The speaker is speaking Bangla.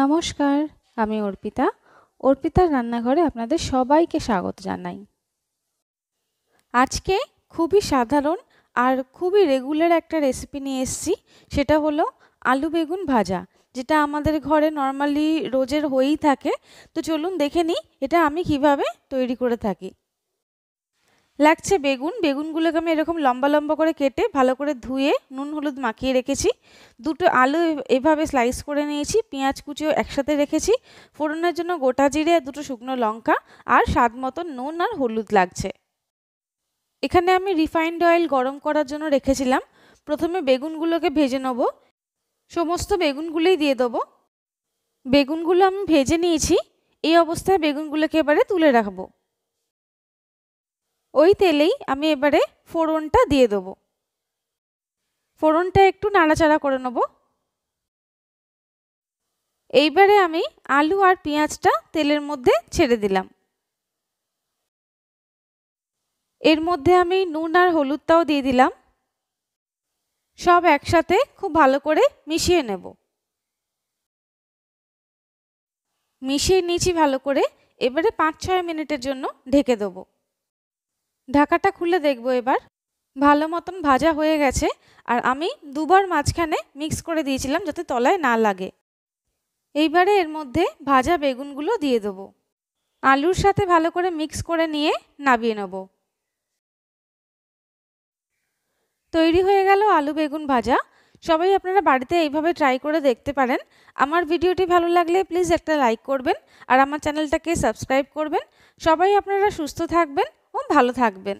নমস্কার আমি অর্পিতা অর্পিতার রান্নাঘরে আপনাদের সবাইকে স্বাগত জানাই আজকে খুবই সাধারণ আর খুবই রেগুলার একটা রেসিপি নিয়ে এসেছি সেটা হলো আলু বেগুন ভাজা যেটা আমাদের ঘরে নর্মালি রোজের হয়েই থাকে তো চলুন দেখে নিই এটা আমি কিভাবে তৈরি করে থাকি লাগছে বেগুন বেগুনগুলোকে আমি এরকম লম্বা লম্বা করে কেটে ভালো করে ধুয়ে নুন হলুদ মাখিয়ে রেখেছি দুটো আলু এভাবে স্লাইস করে নিয়েছি পেঁয়াজ কুচিও একসাথে রেখেছি ফোড়নের জন্য গোটা জিরে দুটো শুকনো লঙ্কা আর স্বাদ মতো নুন আর হলুদ লাগছে এখানে আমি রিফাইন্ড অয়েল গরম করার জন্য রেখেছিলাম প্রথমে বেগুনগুলোকে ভেজে নেব সমস্ত বেগুনগুলোই দিয়ে দেবো বেগুনগুলো আমি ভেজে নিয়েছি এই অবস্থায় বেগুনগুলোকে এবারে তুলে রাখবো ওই তেলেই আমি এবারে ফোড়নটা দিয়ে দেবো ফোড়নটা একটু নাড়াচাড়া করে নেব এইবারে আমি আলু আর পেঁয়াজটা তেলের মধ্যে ছেড়ে দিলাম এর মধ্যে আমি নুন আর হলুদটাও দিয়ে দিলাম সব একসাথে খুব ভালো করে মিশিয়ে নেব মিশিয়ে নিয়েছি ভালো করে এবারে পাঁচ ছয় মিনিটের জন্য ঢেকে দেবো ঢাকাটা খুলে দেখব এবার ভালো মতন ভাজা হয়ে গেছে আর আমি দুবার মাঝখানে মিক্স করে দিয়েছিলাম যাতে তলায় না লাগে এইবারে এর মধ্যে ভাজা বেগুনগুলো দিয়ে দেবো আলুর সাথে ভালো করে মিক্স করে নিয়ে নাবিয়ে নেব তৈরি হয়ে গেল আলু বেগুন ভাজা সবাই আপনারা বাড়িতে এইভাবে ট্রাই করে দেখতে পারেন আমার ভিডিওটি ভালো লাগলে প্লিজ একটা লাইক করবেন আর আমার চ্যানেলটাকে সাবস্ক্রাইব করবেন সবাই আপনারা সুস্থ থাকবেন ভালো থাকবেন